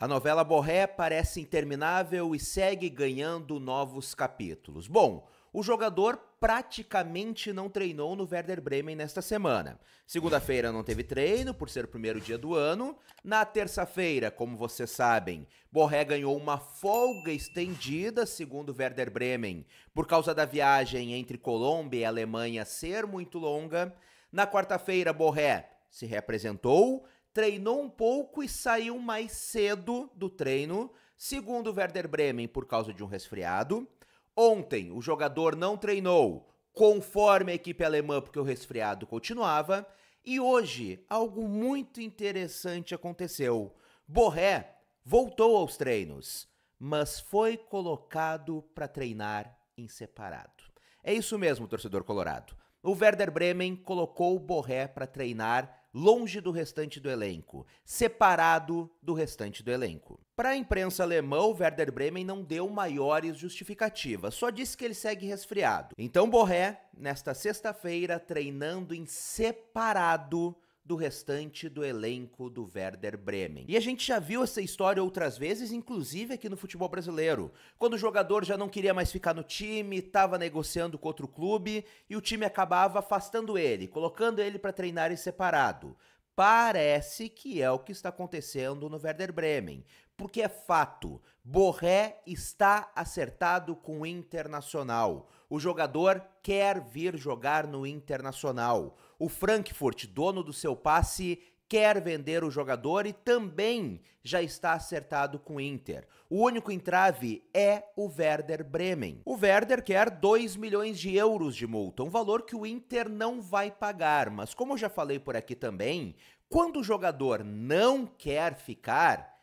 A novela Borré parece interminável e segue ganhando novos capítulos. Bom, o jogador praticamente não treinou no Werder Bremen nesta semana. Segunda-feira não teve treino, por ser o primeiro dia do ano. Na terça-feira, como vocês sabem, Borré ganhou uma folga estendida, segundo Werder Bremen, por causa da viagem entre Colômbia e Alemanha ser muito longa. Na quarta-feira, Borré se representou treinou um pouco e saiu mais cedo do treino, segundo o Werder Bremen, por causa de um resfriado. Ontem, o jogador não treinou, conforme a equipe alemã, porque o resfriado continuava. E hoje, algo muito interessante aconteceu. Borré voltou aos treinos, mas foi colocado para treinar em separado. É isso mesmo, torcedor colorado. O Werder Bremen colocou o Borré para treinar longe do restante do elenco, separado do restante do elenco. Para a imprensa alemã, o Werder Bremen não deu maiores justificativas, só disse que ele segue resfriado. Então Borré, nesta sexta-feira, treinando em separado do restante do elenco do Werder Bremen. E a gente já viu essa história outras vezes, inclusive aqui no futebol brasileiro, quando o jogador já não queria mais ficar no time, estava negociando com outro clube e o time acabava afastando ele, colocando ele para treinar em separado. Parece que é o que está acontecendo no Werder Bremen, porque é fato, Borré está acertado com o Internacional. O jogador quer vir jogar no Internacional. O Frankfurt, dono do seu passe, quer vender o jogador e também já está acertado com o Inter. O único entrave é o Werder Bremen. O Werder quer 2 milhões de euros de multa, um valor que o Inter não vai pagar, mas como eu já falei por aqui também, quando o jogador não quer ficar,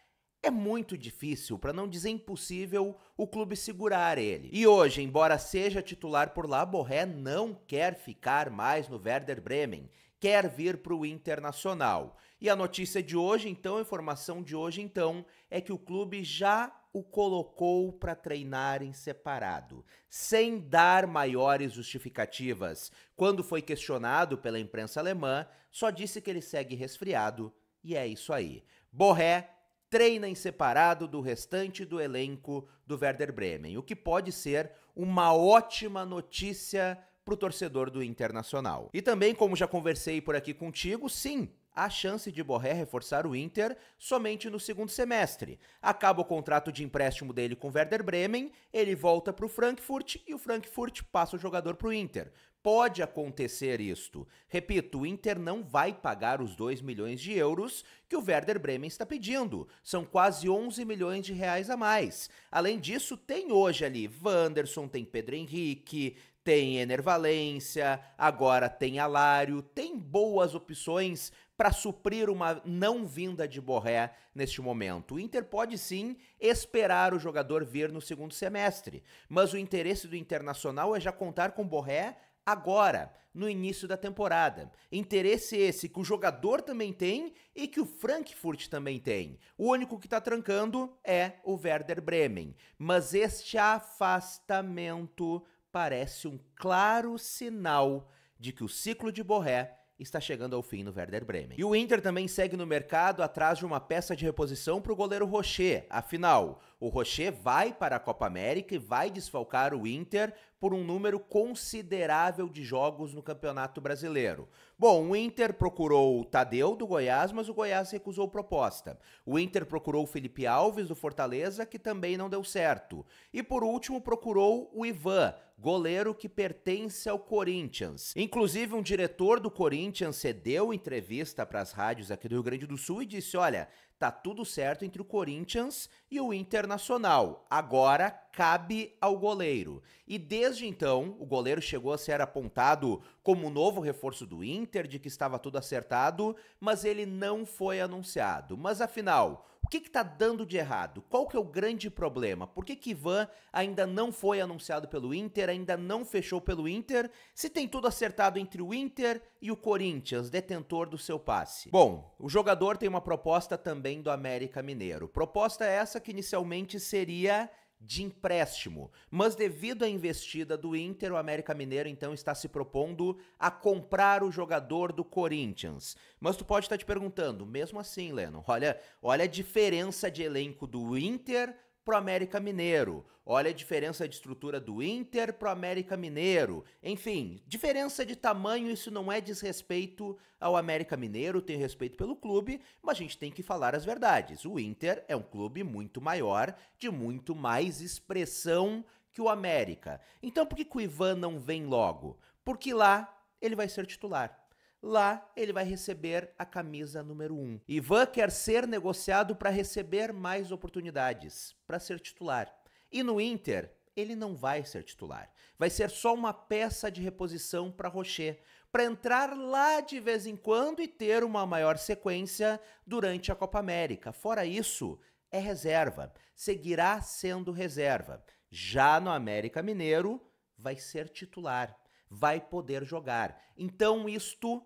é muito difícil, para não dizer impossível, o clube segurar ele. E hoje, embora seja titular por lá, Borré não quer ficar mais no Werder Bremen, quer vir para o Internacional. E a notícia de hoje, então, a informação de hoje, então, é que o clube já o colocou para treinar em separado, sem dar maiores justificativas. Quando foi questionado pela imprensa alemã, só disse que ele segue resfriado e é isso aí. Borré treina em separado do restante do elenco do Werder Bremen, o que pode ser uma ótima notícia para o torcedor do Internacional. E também, como já conversei por aqui contigo, sim, há chance de Borré reforçar o Inter somente no segundo semestre. Acaba o contrato de empréstimo dele com Werder Bremen, ele volta para o Frankfurt e o Frankfurt passa o jogador para o Inter. Pode acontecer isto. Repito, o Inter não vai pagar os 2 milhões de euros que o Werder Bremen está pedindo. São quase 11 milhões de reais a mais. Além disso, tem hoje ali Wanderson, tem Pedro Henrique, tem Enervalência, agora tem Alário, tem boas opções para suprir uma não vinda de Borré neste momento. O Inter pode sim esperar o jogador vir no segundo semestre, mas o interesse do Internacional é já contar com Borré agora, no início da temporada. Interesse esse que o jogador também tem e que o Frankfurt também tem. O único que está trancando é o Werder Bremen, mas este afastamento parece um claro sinal de que o ciclo de Borré está chegando ao fim no Werder Bremen. E o Inter também segue no mercado atrás de uma peça de reposição para o goleiro Rocher. Afinal, o Rocher vai para a Copa América e vai desfalcar o Inter por um número considerável de jogos no Campeonato Brasileiro. Bom, o Inter procurou o Tadeu do Goiás, mas o Goiás recusou proposta. O Inter procurou o Felipe Alves do Fortaleza, que também não deu certo. E por último, procurou o Ivan, goleiro que pertence ao Corinthians. Inclusive, um diretor do Corinthians cedeu entrevista para as rádios aqui do Rio Grande do Sul e disse: Olha, tá tudo certo entre o Corinthians e o Internacional. Agora cabe ao goleiro. E desde então, o goleiro chegou a ser apontado como o novo reforço do Inter, de que estava tudo acertado, mas ele não foi anunciado. Mas afinal, o que está dando de errado? Qual que é o grande problema? Por que que Ivan ainda não foi anunciado pelo Inter, ainda não fechou pelo Inter, se tem tudo acertado entre o Inter e o Corinthians, detentor do seu passe? Bom, o jogador tem uma proposta também do América Mineiro. Proposta essa que inicialmente seria de empréstimo. Mas devido à investida do Inter, o América Mineiro então está se propondo a comprar o jogador do Corinthians. Mas tu pode estar te perguntando, mesmo assim, Leno, olha, olha a diferença de elenco do Inter pro América Mineiro. Olha a diferença de estrutura do Inter pro América Mineiro. Enfim, diferença de tamanho, isso não é desrespeito ao América Mineiro, tenho respeito pelo clube, mas a gente tem que falar as verdades. O Inter é um clube muito maior, de muito mais expressão que o América. Então por que, que o Ivan não vem logo? Porque lá ele vai ser titular. Lá ele vai receber a camisa número 1. Um. Ivan quer ser negociado para receber mais oportunidades, para ser titular. E no Inter, ele não vai ser titular. Vai ser só uma peça de reposição para Rocher, para entrar lá de vez em quando e ter uma maior sequência durante a Copa América. Fora isso, é reserva, seguirá sendo reserva. Já no América Mineiro, vai ser titular, vai poder jogar. Então, isto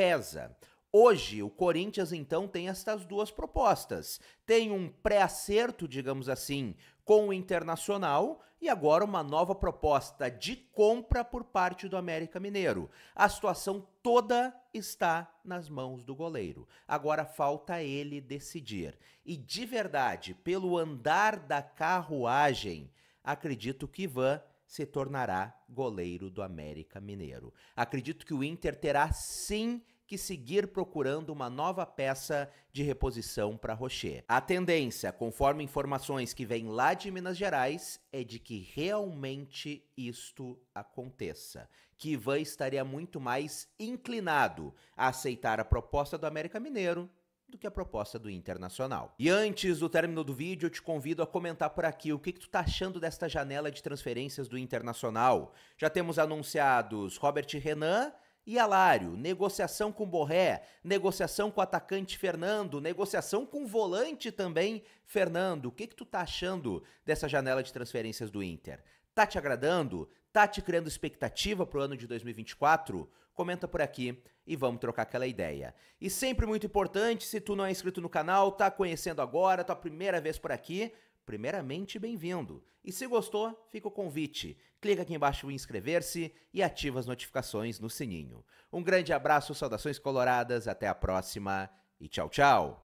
pesa. Hoje, o Corinthians então tem estas duas propostas. Tem um pré-acerto, digamos assim, com o Internacional e agora uma nova proposta de compra por parte do América Mineiro. A situação toda está nas mãos do goleiro. Agora falta ele decidir. E de verdade, pelo andar da carruagem, acredito que Ivan se tornará goleiro do América Mineiro. Acredito que o Inter terá sim que seguir procurando uma nova peça de reposição para Rocher. A tendência, conforme informações que vêm lá de Minas Gerais, é de que realmente isto aconteça. Que Ivan estaria muito mais inclinado a aceitar a proposta do América Mineiro do que a proposta do Internacional. E antes do término do vídeo, eu te convido a comentar por aqui o que, que tu tá achando desta janela de transferências do Internacional. Já temos anunciados Robert Renan e Alário, negociação com Borré, negociação com o atacante Fernando, negociação com o volante também Fernando. O que, que tu tá achando dessa janela de transferências do Inter? Tá te agradando? Tá te criando expectativa pro ano de 2024? Comenta por aqui e vamos trocar aquela ideia. E sempre muito importante, se tu não é inscrito no canal, tá conhecendo agora, tua primeira vez por aqui, primeiramente bem-vindo. E se gostou, fica o convite. Clica aqui embaixo em inscrever-se e ativa as notificações no sininho. Um grande abraço, saudações coloradas, até a próxima e tchau, tchau.